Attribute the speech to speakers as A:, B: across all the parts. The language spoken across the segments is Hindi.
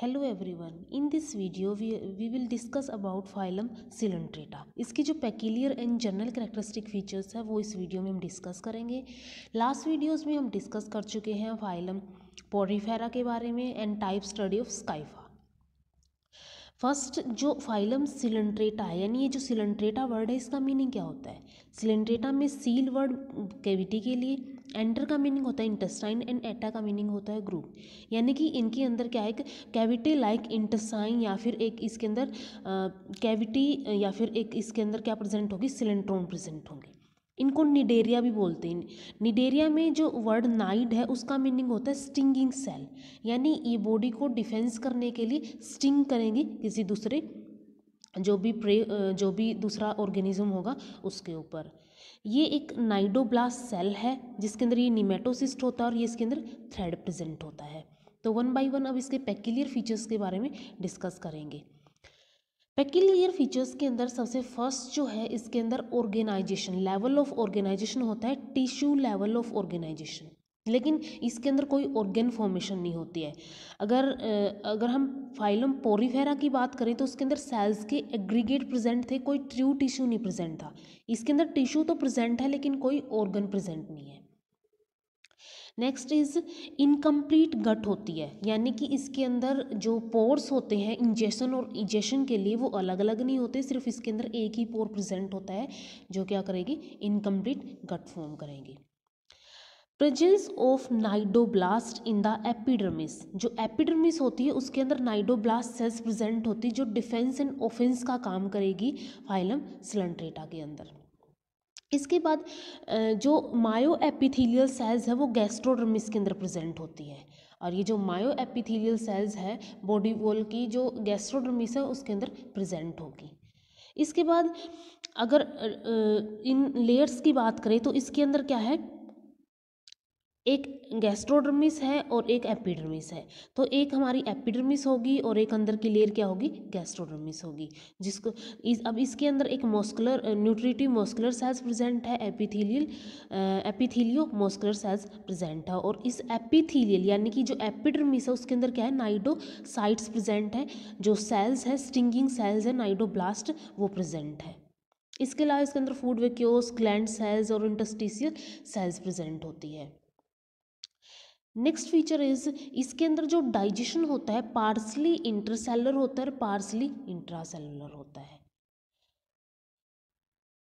A: hello everyone in this video we will discuss about phylum coelenterata इसकी जो peculiar and general characteristic features है वो इस वीडियो में हम डिस्कस करेंगे लास्ट वीडियोस में हम डिस्कस कर चुके हैं फाइलम पोरीफेरा के बारे में and type study of scypha first जो फाइलम सिलेंट्रेटा है यानी ये जो सिलेंट्रेटा वर्ड है इसका मीनिंग क्या होता है सिलेंड्रेटा में सील वर्ड कैविटी के लिए एंटर का मीनिंग होता है इंटेस्टाइन एंड एटा का मीनिंग होता है ग्रुप यानी कि इनके अंदर क्या है कैविटी लाइक इंटेस्टाइन या फिर एक इसके अंदर कैविटी या फिर एक इसके अंदर क्या प्रेजेंट होगी सिलेंट्रोन प्रेजेंट होंगे इनको निडेरिया भी बोलते हैं निडेरिया में जो वर्ड नाइड है उसका मीनिंग होता है स्टिंगिंग सेल यानी ये बॉडी को डिफेंस करने के लिए स्टिंग करेंगे किसी दूसरे जो भी प्रे जो भी दूसरा ऑर्गेनिज्म होगा उसके ऊपर ये एक नाइडोब्लास्ट सेल है जिसके अंदर ये निमेटोसिस्ट होता है और ये इसके अंदर थ्रेड प्रेजेंट होता है तो वन बाय वन अब इसके पेक्यूलियर फीचर्स के बारे में डिस्कस करेंगे पेकिलियर फीचर्स के अंदर सबसे फर्स्ट जो है इसके अंदर ऑर्गेनाइजेशन लेवल ऑफ ऑर्गेनाइजेशन होता है टिश्यू लेवल ऑफ ऑर्गेनाइजेशन लेकिन इसके अंदर कोई ऑर्गेन फॉर्मेशन नहीं होती है अगर अगर हम फाइलम पोरीफेरा की बात करें तो उसके अंदर सेल्स के एग्रीगेट प्रेजेंट थे कोई ट्रू टिश्यू नहीं प्रेजेंट था इसके अंदर टिश्यू तो प्रेजेंट है लेकिन कोई ऑर्गन प्रेजेंट नहीं है नेक्स्ट इज़ इनकम्प्लीट गट होती है यानी कि इसके अंदर जो पोर्स होते हैं इंजेशन और इंजेशन के लिए वो अलग अलग नहीं होते सिर्फ इसके अंदर एक ही पोर प्रेजेंट होता है जो क्या करेगी इनकम्प्लीट गट फॉर्म करेंगी presence of cnidoblast in the epidermis जो एपिडर्मिस होती है उसके अंदर नाइडोब्लास्ट सेल्स प्रेजेंट होती है जो डिफेंस एंड ऑफेंस का काम करेगी फाइलम सिलेंट्रेटा के अंदर इसके बाद जो मायो एपिथीलियल सेल्स है वो गैस्ट्रोडर्मिस के अंदर प्रेजेंट होती है और ये जो मायो एपिथीलियल सेल्स है बॉडी वॉल की जो गैस्ट्रोडर्मिस है उसके अंदर प्रेजेंट होगी इसके बाद अगर इन लेयर्स की बात करें तो इसके अंदर क्या है एक गैस्ट्रोडर्मिस है और एक एपिडर्मिस है तो एक हमारी एपिडर्मिस होगी और एक अंदर की लेयर क्या होगी गैस्ट्रोडर्मिस होगी जिसको इस अब इसके अंदर एक muscular nutritive muscular cells present है epithelial epithelio muscular cells present है और इस एपिथीलियल यानी कि जो एपिडर्मिस है उसके अंदर क्या है नाइडो साइट्स प्रेजेंट है जो सेल्स है स्टिंगिंग सेल्स है ब्लास्ट वो प्रेजेंट है इसके अलावा इसके अंदर फूड वेक्योस ग्लैंड सेल्स और इंटस्टिशियल सेल्स प्रेजेंट होती है नेक्स्ट फीचर इज इसके अंदर जो डाइजेशन होता है पार्सली इंटरसेलर होता है पार्सली इंट्रासेलुलर होता है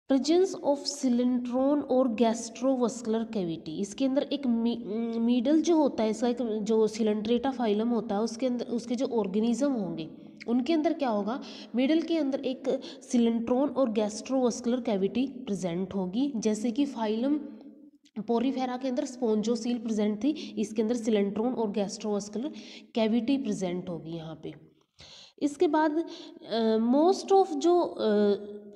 A: प्रजेंस ऑफ सिलेंड्रोन और गैस्ट्रोवस्कुलर कैविटी इसके अंदर एक मीडल जो होता है इसका एक जो सिलेंड्रेटा फाइलम होता है उसके अंदर उसके जो ऑर्गेनिज्म होंगे उनके अंदर क्या होगा मिडल के अंदर एक सिलेंट्रॉन और गैस्ट्रोवस्कुलर कैविटी प्रेजेंट होगी जैसे कि फाइलम पोरीफेरा के अंदर स्पोंजोसील प्रेजेंट थी इसके अंदर सिलेंट्रोन और गैस्ट्रोवस्कुलर कैविटी प्रेजेंट होगी यहाँ पे इसके बाद मोस्ट ऑफ जो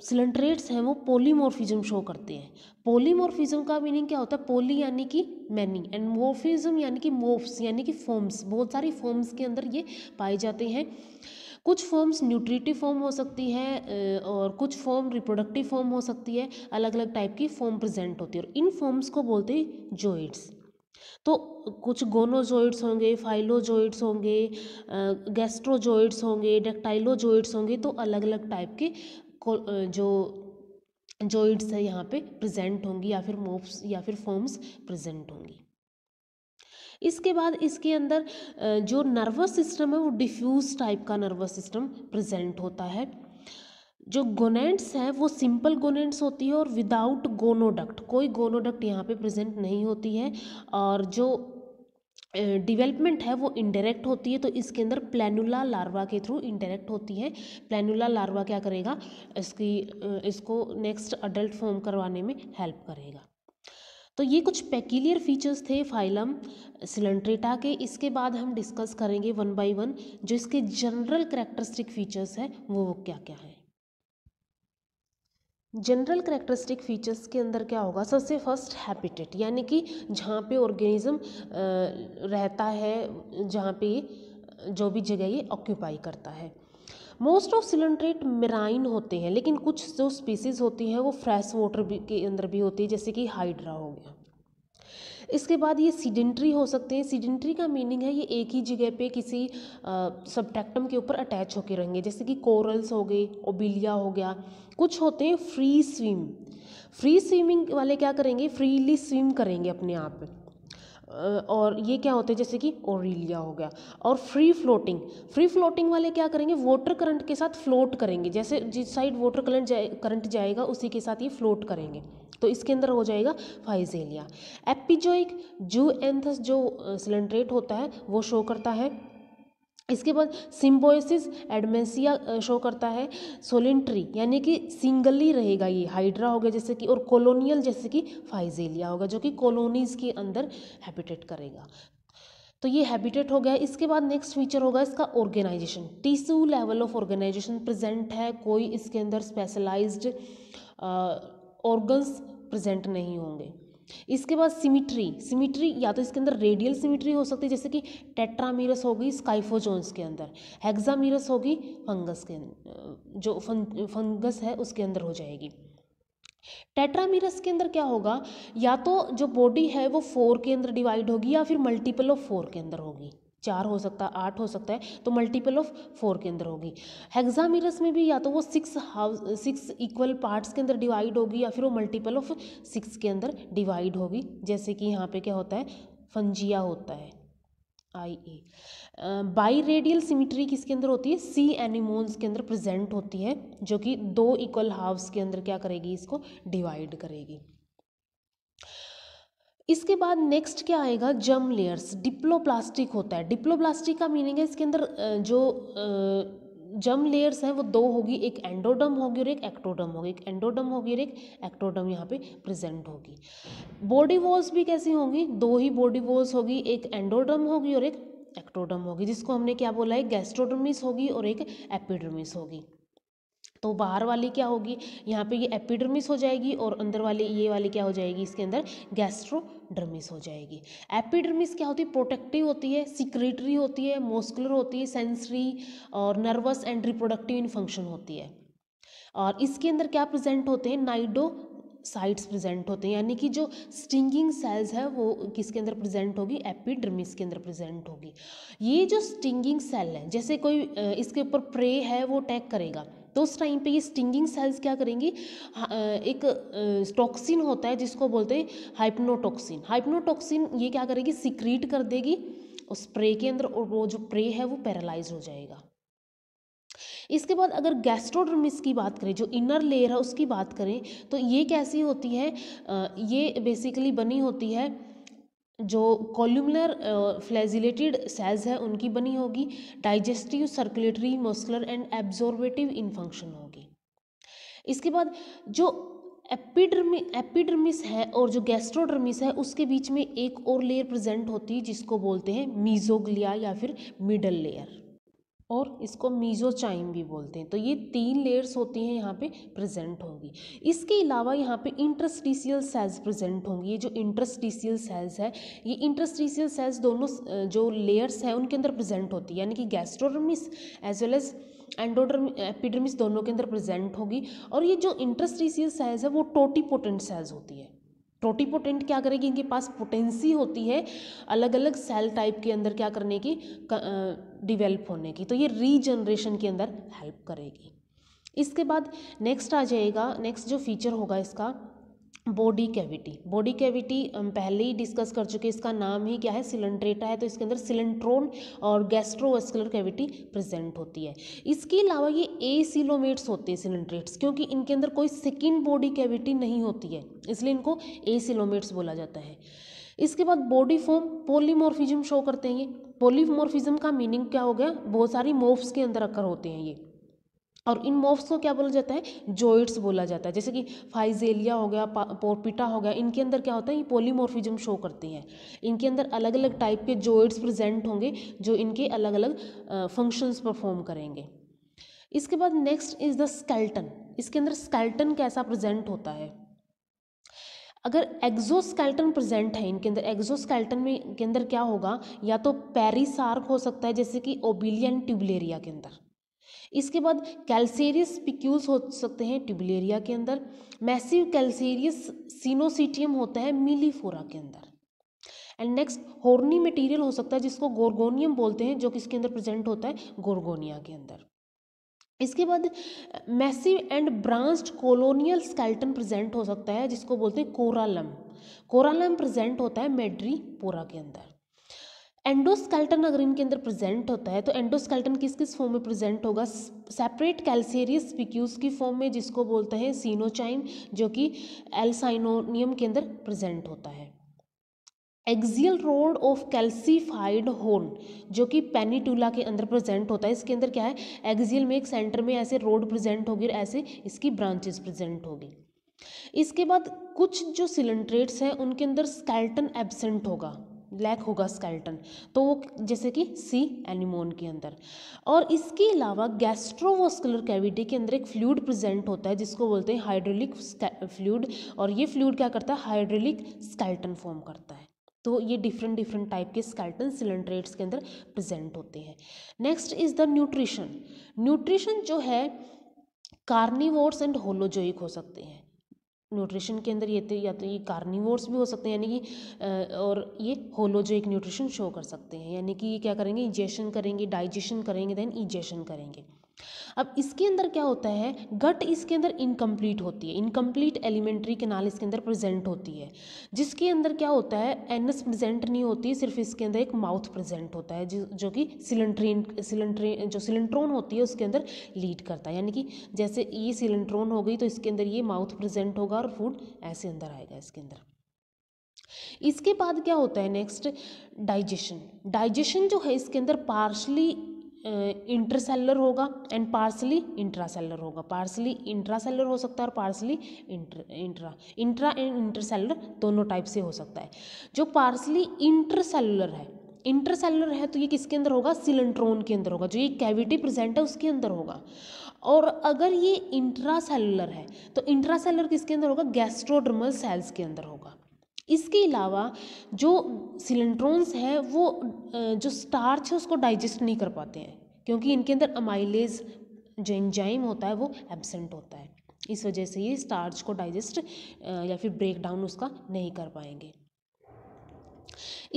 A: सिलेंट्रेट्स हैं वो पोलीमोरफिजम शो करते हैं पोलीमोरफिजम का मीनिंग क्या होता है पोली यानी कि मैनी एंड मोरफिजम यानी कि मोफ्स यानी कि फॉर्म्स बहुत सारी फॉर्म्स के अंदर ये पाए जाते हैं कुछ फॉर्म्स न्यूट्रिटिव फॉर्म हो सकती है और कुछ फॉर्म रिप्रोडक्टिव फॉर्म हो सकती है अलग अलग टाइप की फॉर्म प्रेजेंट होती है और इन फॉर्म्स को बोलते हैं जोइड्स तो कुछ गोनोजोइड्स होंगे फाइलोजोइड्स होंगे गैस्ट्रोजोइड्स होंगे डेक्टाइलोजोइड्स होंगे तो अलग अलग टाइप के जो जॉइड्स है यहाँ पे प्रेजेंट होंगी या फिर मोव्स या फिर फॉर्म्स प्रेजेंट होंगी इसके बाद इसके अंदर जो नर्वस सिस्टम है वो डिफ्यूज़ टाइप का नर्वस सिस्टम प्रेजेंट होता है जो गोनेट्स हैं वो सिंपल गोनेट्स होती है और विदाउट गोनोडक्ट कोई गोनोडक्ट यहाँ पे प्रेजेंट नहीं होती है और जो डेवलपमेंट है वो इनडायरेक्ट होती है तो इसके अंदर प्लानुला लार्वा के थ्रू इनडायरेक्ट होती है प्लानुला लार्वा क्या करेगा इसकी इसको नेक्स्ट अडल्ट फॉर्म करवाने में हेल्प करेगा तो ये कुछ पैकिलियर फीचर्स थे फाइलम सिलेंट्रेटा के इसके बाद हम डिस्कस करेंगे वन बाय वन जो इसके जनरल करेक्टरिस्टिक फीचर्स है वो वो क्या क्या है जनरल करेक्टरिस्टिक फीचर्स के अंदर क्या होगा सबसे फर्स्ट हैबिटेट यानी कि जहाँ पे ऑर्गेनिज्म रहता है जहाँ पे जो भी जगह ये ऑक्यूपाई करता है मोस्ट ऑफ सिलेंड्रेट मेराइन होते हैं लेकिन कुछ जो स्पीसीज़ होती हैं वो फ्रेश वाटर के अंदर भी होती है जैसे कि हाइड्रा हो गया इसके बाद ये सीडेंट्री हो सकते हैं सीडेंट्री का मीनिंग है ये एक ही जगह पे किसी सबटेक्टम के ऊपर अटैच होकर रहेंगे जैसे कि कोरल्स हो गए ओबिलिया हो गया कुछ होते हैं फ्री स्विम फ्री स्विमिंग वाले क्या करेंगे फ्रीली स्विम करेंगे अपने आप और ये क्या होते हैं जैसे कि ओरिलिया हो गया और फ्री फ्लोटिंग फ्री फ्लोटिंग वाले क्या करेंगे वाटर करंट के साथ फ्लोट करेंगे जैसे जिस साइड वाटर करंट जाए करंट जाएगा उसी के साथ ये फ्लोट करेंगे तो इसके अंदर हो जाएगा फाइजेलिया एपिजोइक जू एंथस जो सिलेंड्रेट होता है वो शो करता है इसके बाद सिम्बोसिस एडमेंसिया शो करता है सोलेंट्री यानी कि सिंगली रहेगा ये हाइड्रा हो गया जैसे कि और कॉलोनियल जैसे कि फाइजेलिया होगा जो कि कॉलोनीज़ के अंदर हैबिटेट करेगा तो ये हैबिटेट हो गया इसके बाद नेक्स्ट फीचर होगा इसका organisation tissue level of organisation present है कोई इसके अंदर स्पेशलाइज्ड ऑर्गन्स प्रेजेंट नहीं होंगे इसके बाद सिमिट्री सिमिट्री या तो इसके अंदर रेडियल सिमिट्री हो सकती है जैसे कि टेट्रामीरस होगी स्काइफोजोन्स के अंदर हेक्सामीरस होगी फंगस के जो फं, फंगस है उसके अंदर हो जाएगी टेट्रामीरस के अंदर क्या होगा या तो जो बॉडी है वो फोर के अंदर डिवाइड होगी या फिर मल्टीपल ऑफ फोर के अंदर होगी चार हो सकता है आठ हो सकता है तो मल्टीपल ऑफ फोर के अंदर होगी हेग्जामिरस में भी या तो वो सिक्स हाउस सिक्स इक्वल पार्ट्स के अंदर डिवाइड होगी या फिर वो मल्टीपल ऑफ सिक्स के अंदर डिवाइड होगी जैसे कि यहाँ पे क्या होता है फंजिया होता है I A biradial symmetry किसके अंदर होती है सी एनिमोन्स के अंदर प्रजेंट होती है जो कि दो इक्वल हाफ्स के अंदर क्या करेगी इसको डिवाइड करेगी इसके बाद नेक्स्ट क्या आएगा जम लेयर्स डिप्लोप्लास्टिक होता है डिप्लोप्लास्टिक का मीनिंग है इसके अंदर जो जम लेयर्स हैं वो दो होगी एक एंडोडम होगी और एक एक्टोडम होगी एक एंडोडम होगी और एक एक्टोडम यहाँ पे प्रेजेंट होगी बॉडी वॉल्स भी कैसी होंगी दो ही बॉडी वॉल्स होगी एक एंडोडम होगी और एक एक्टोडम होगी जिसको हमने क्या बोला है गैस्ट्रोडर्मिस होगी और एक एपिडर्मिस होगी तो बाहर वाली क्या होगी यहाँ पे ये एपिडर्मिस हो जाएगी और अंदर वाली ये वाली क्या हो जाएगी इसके अंदर गैस्ट्रोडर्मिस हो जाएगी एपिडर्मिस क्या होती है प्रोटेक्टिव होती है सिक्रेटरी होती है मोस्कुलर होती है सेंसरी और nervous and reproductive in function होती है और इसके अंदर क्या प्रेजेंट होते हैं नाइडो साइट्स प्रेजेंट होते हैं यानी कि जो स्टिंगिंग सेल्स है वो किसके अंदर प्रेजेंट होगी एपिड्रमिस के अंदर प्रेजेंट होगी ये जो स्टिंगिंग सेल है जैसे कोई इसके ऊपर प्रे है वो अटैक करेगा तो उस टाइम पे ये स्टिंगिंग सेल्स क्या करेंगी एक टॉक्सिन होता है जिसको बोलते हैं हाइपनोटॉक्सिन हाइपनोटॉक्सिन ये क्या करेगी सिक्रीट कर देगी और स्प्रे के अंदर और वो जो प्रे है वो पैरालाइज हो जाएगा इसके बाद अगर गैस्ट्रोडर्मिस की बात करें जो इनर लेयर है उसकी बात करें तो ये कैसी होती है ये बेसिकली बनी होती है जो कॉल्यूमुलर फ्लैजिलेटेड सेल्स है उनकी बनी होगी digestive circulatory muscular and absorbative in function होगी इसके बाद जो एपिडर्मी एपिडर्मिस है और जो गैस्ट्रोडर्मिस है उसके बीच में एक और लेयर प्रेजेंट होती है जिसको बोलते हैं मीजोग्लिया या फिर मिडल लेयर और इसको मीजो चाइम भी बोलते हैं तो ये तीन लेयर्स होती हैं यहाँ पे प्रेजेंट होंगी इसके अलावा यहाँ पे इंटरस्टिशियल सेल्स प्रेजेंट होंगी ये जो इंटरस्टिशियल सेल्स है ये इंटरस्टिशियल सेल्स दोनों जो लेयर्स हैं उनके अंदर प्रेजेंट होती है यानी कि gastrodermis as well as endoderm epidermis दोनों के अंदर प्रेजेंट होगी और ये जो इंटरस्टिशियल सेल्स है वो टोटीपोटेंट सेल्स होती है टोटीपोटेंट क्या करेगी इनके पास पोटेंसी होती है अलग अलग सेल टाइप के अंदर क्या करने की डिवेल्प होने की तो ये रीजनरेशन के अंदर हेल्प करेगी इसके बाद नेक्स्ट आ जाएगा नेक्स्ट जो फीचर होगा इसका बॉडी कैविटी बॉडी कैविटी हम पहले ही डिस्कस कर चुके हैं इसका नाम ही क्या है सिलेंड्रेटा है तो इसके अंदर सिलेंट्रोन और गैस्ट्रोवेस्कुलर कैविटी प्रेजेंट होती है इसके अलावा ये ए सिलोमेट्स होते हैं सिलेंड्रेट्स क्योंकि इनके अंदर कोई सेकेंड बॉडी कैविटी नहीं होती है इसलिए इनको ए सिलोमेट्स बोला जाता है इसके बाद बॉडी फॉर्म पोलीमोरफिजम शो करते हैं ये पोलीमोरफिजम का मीनिंग क्या हो गया बहुत सारी मोफ्स के अंदर अक्कर होते हैं ये और इन मोफ्स को क्या बोला जाता है जॉइट्स बोला जाता है जैसे कि फाइजेलिया हो गया पोर्पिटा हो गया इनके अंदर क्या होता है ये पोलीमोर्फिज्म शो करती हैं इनके अंदर अलग अलग टाइप के जॉइट्स प्रेजेंट होंगे जो इनके अलग अलग फंक्शंस परफॉर्म करेंगे इसके बाद नेक्स्ट इज द स्केल्टन इसके अंदर स्केल्टन कैसा प्रजेंट होता है अगर स्केल्टन प्रेजेंट है इनके अंदर स्केल्टन में के अंदर क्या होगा या तो पेरिसार्क हो सकता है जैसे कि ओबिलियन ट्यूबलेरिया के अंदर इसके बाद कैल्सेरियस पिक्यूल्स हो सकते हैं ट्यूबलेरिया के अंदर मैसिव कैल्सेरियस सीनोसिटियम होता है मिलीफोरा के अंदर एंड नेक्स्ट हॉर्नी मटेरियल हो सकता है जिसको गोरगोनियम बोलते हैं जो कि इसके अंदर प्रेजेंट होता है गोरगोनिया के अंदर इसके बाद massive and branched colonial skeleton present हो सकता है जिसको बोलते हैं कोरालम कोरालम प्रेजेंट होता है मेड्री पोरा के अंदर एंडोस्केल्टन अगर इनके अंदर प्रेजेंट होता है तो एंडोस्केल्टन किस किस फॉर्म में प्रेजेंट होगा सेपरेट कैल्सेरियस पिक्यूज की फॉर्म में जिसको बोलते हैं सीनोचाइम जो कि एल्साइनोनियम के अंदर प्रेजेंट होता है एक्जियल रोड ऑफ कैल्सीफाइड होन जो कि पेनीटूला के अंदर प्रेजेंट होता है इसके अंदर क्या है एक्जियल में एक सेंटर में ऐसे रोड प्रेजेंट होगी और ऐसे इसकी ब्रांचेस प्रेजेंट होगी इसके बाद कुछ जो सिलेंट्रेट्स हैं उनके अंदर स्केल्टन एबसेंट होगा ब्लैक होगा स्केल्टन तो वो जैसे कि सी एनिमोन के अंदर और इसके अलावा गैस्ट्रोवोस्कुलर कैविटी के अंदर एक फ्लूड प्रेजेंट होता है जिसको बोलते हैं हाइड्रोलिक फ्लूड और ये फ्लूड क्या करता है हाइड्रोलिक स्केल्टन फॉर्म करता है तो ये डिफरेंट डिफरेंट टाइप के स्केल्टन सिलेंड्रेट्स के अंदर प्रेजेंट होते हैं next is the nutrition nutrition जो है कार्निवोर्स एंड होलोजोइक हो सकते हैं न्यूट्रिशन के अंदर ये तो, या तो ये कार्निवोर्स भी हो सकते हैं यानी कि और ये होलोजेक न्यूट्रिशन शो कर सकते हैं यानी कि ये क्या करेंगे इजेशन करेंगे डाइजेशन करेंगे देन इजेशन करेंगे अब इसके अंदर क्या होता है गट इसके अंदर इनकम्प्लीट होती है इनकम्प्लीट एलिमेंट्री कैनाल इसके अंदर प्रेजेंट होती है जिसके अंदर क्या होता है एनस प्रेजेंट नहीं होती सिर्फ इसके अंदर एक माउथ प्रेजेंट होता है जो, जो कि सिलेंट्रीन सिलेंट्रीन जो सिलेंट्रोन होती है उसके अंदर लीड करता है यानी कि जैसे ये e सिलेंट्रोन हो गई तो इसके अंदर ये माउथ प्रेजेंट होगा और फूड ऐसे अंदर आएगा इसके अंदर इसके बाद क्या होता है नेक्स्ट डाइजेशन डाइजेशन जो है इसके अंदर पार्शली इंटरसेलर होगा एंड पार्सली इंट्रासेलर होगा पार्सली इंट्रासेलर हो सकता है और partially inter intra intra and intercellular दोनों टाइप से हो सकता है जो पार्सली इंटरसेलर है इंटरसेलर है तो ये किसके अंदर होगा सिलेंट्रोन के अंदर होगा जो ये कैविटी प्रेजेंट है उसके अंदर होगा और अगर ये इंट्रासेलुलर है तो इंट्रासेलुलर किसके अंदर होगा गैस्ट्रोडर्मल सेल्स के अंदर होगा इसके अलावा जो सिलेंड्रोन्स हैं वो जो स्टार्च है उसको डाइजेस्ट नहीं कर पाते हैं क्योंकि इनके अंदर अमाइलेज जो एंजाइम होता है वो एबसेंट होता है इस वजह से ये स्टार्च को डाइजेस्ट या फिर ब्रेक डाउन उसका नहीं कर पाएंगे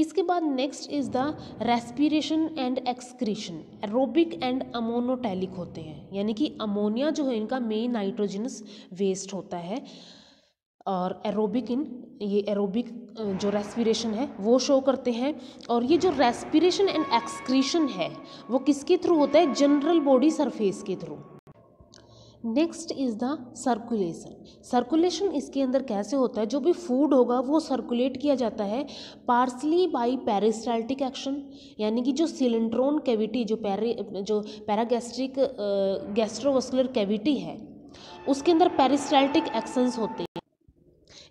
A: इसके बाद next is the respiration and excretion aerobic and ammonotelic होते हैं यानी कि अमोनिया जो है इनका मेन नाइट्रोजनस वेस्ट होता है और एरोबिक इन ये एरोबिक जो रेस्पिरेशन है वो शो करते हैं और ये जो रेस्पिरेशन एंड एक्सक्रीशन है वो किसके थ्रू होता है जनरल बॉडी सरफेस के through next is the circulation circulation इसके अंदर कैसे होता है जो भी फूड होगा वो सर्कुलेट किया जाता है पार्सली बाई पैरिस्टाल्टिक एक्शन यानी कि जो सिलेंड्रोन कैविटी जो पैर जो पैरागैस्ट्रिक गैस्ट्रोवस्कुलर कैविटी है उसके अंदर पैरिस्टाल्टिक एक्शंस होते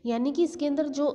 A: यानी कि इसके अंदर जो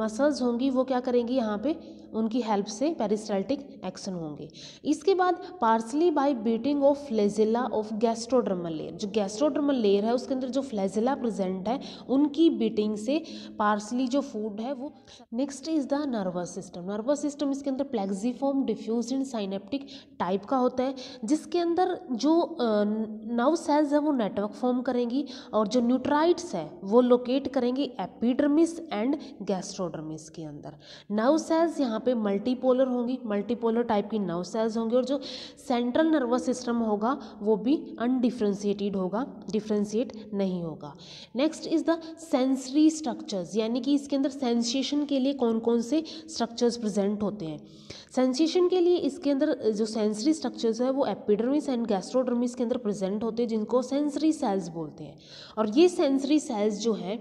A: मसल्स होंगी वो क्या करेंगी यहाँ पे उनकी हेल्प से पेरिस्टाल्टिक एक्शन होंगे इसके बाद partially by beating of flagella of gastrodermal layer जो गैस्ट्रोड्रमल लेयर है उसके अंदर जो फ्लेजिला प्रेजेंट है उनकी बीटिंग से पार्सली जो फूड है वो next is the nervous system nervous system इसके अंदर plexiform diffuse in synaptic type का होता है जिसके अंदर जो नर्व सेल्स है वो नेटवर्क फॉर्म करेंगी और जो न्यूट्राइट्स है वो लोकेट करेंगी एपी एपिडर्मिस एंड गैस्ट्रोडर्मिस के अंदर नर्व सेल्स यहाँ पे मल्टीपोलर होंगी मल्टीपोलर टाइप की नर्व सेल्स होंगी और जो सेंट्रल नर्वस सिस्टम होगा वो भी अनडिफ्रेंशिएटेड होगा डिफ्रेंशिएट नहीं होगा next is the sensory structures यानी कि इसके अंदर सेंसेशन के लिए कौन कौन से स्ट्रक्चर्स प्रेजेंट होते हैं सेंसेशन के लिए इसके अंदर जो सेंसरी स्ट्रक्चर्स है वो एपिडर्मिस एंड गैस्ट्रोडर्मिस के अंदर प्रेजेंट होते हैं जिनको सेंसरी सेल्स बोलते हैं और ये सेंसरी सेल्स जो हैं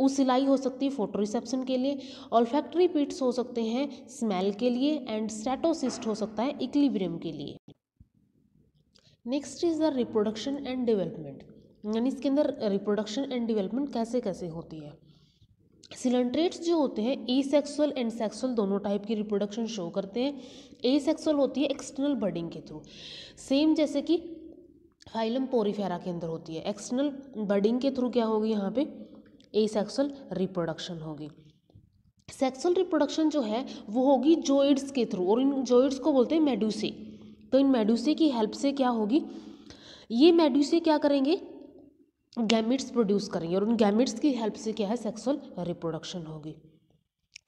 A: ऊ सिलाई हो सकती है फोटो रिसेप्शन के लिए ऑल्फैक्ट्री पीट्स हो सकते हैं स्मेल के लिए एंड स्टेटोसिस्ट हो सकता है इक्लिब्रियम के लिए next is the reproduction and development यानी इसके अंदर रिप्रोडक्शन एंड डेवलपमेंट कैसे कैसे होती है सिलेंट्रेट्स जो होते हैं ए सेक्सुअल एंड सेक्सुअल दोनों टाइप की रिप्रोडक्शन शो करते हैं ए सेक्सुअल होती है एक्सटर्नल बर्डिंग के थ्रू सेम जैसे कि फाइलम पोरीफेरा के अंदर होती है एक्सटर्नल बर्डिंग के थ्रू क्या होगी यहाँ पे ए सेक्सुअल रिप्रोडक्शन होगी सेक्सुअल रिप्रोडक्शन जो है वो होगी जोइड्स के थ्रू और इन जोइड्स को बोलते हैं मेडूसे तो इन मेडूसे की हेल्प से क्या होगी ये मेडूसे क्या करेंगे गैमिट्स प्रोड्यूस करेंगे और उन गैमिट्स की हेल्प से क्या है सेक्सुअल रिप्रोडक्शन होगी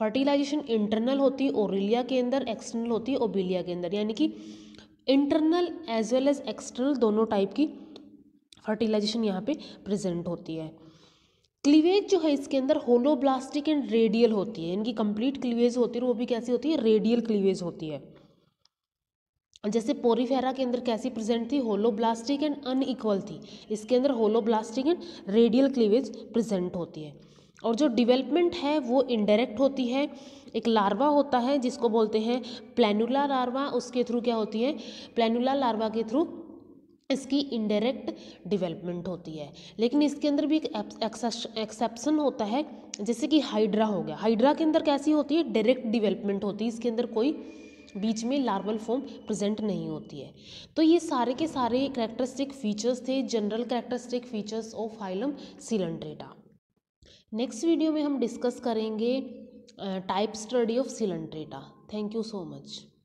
A: फर्टिलाइजेशन इंटरनल होती है ओरिलिया के अंदर एक्सटर्नल होती है ओबिलिया के अंदर यानी कि internal as well as external दोनों टाइप की फर्टिलाइजेशन यहाँ पे प्रेजेंट होती है क्लीवेज जो है इसके अंदर होलोब्लास्टिक एंड रेडियल होती है इनकी कंप्लीट क्लीवेज होती है वो भी कैसी होती है रेडियल क्लीवेज होती है जैसे पोरीफेरा के अंदर कैसी प्रेजेंट थी होलोब्लास्टिक एंड अनइक्वल थी इसके अंदर holoblastic and radial cleavage present होती है और जो डेवलपमेंट है वो इनडायरेक्ट होती है एक लार्वा होता है जिसको बोलते हैं प्लानुला लार्वा उसके थ्रू क्या होती है प्लानुला लार्वा के थ्रू इसकी इनडायरेक्ट डेवलपमेंट होती है लेकिन इसके अंदर भी एक एक्सेप्शन होता है जैसे कि हाइड्रा हो गया हाइड्रा के अंदर कैसी होती है डायरेक्ट डेवलपमेंट होती है इसके अंदर कोई बीच में लार्वल फॉर्म प्रेजेंट नहीं होती है तो ये सारे के सारे करेक्टरिस्टिक फीचर्स थे general characteristic features of phylum coelenterata next video में हम डिस्कस करेंगे type study of coelenterata thank you so much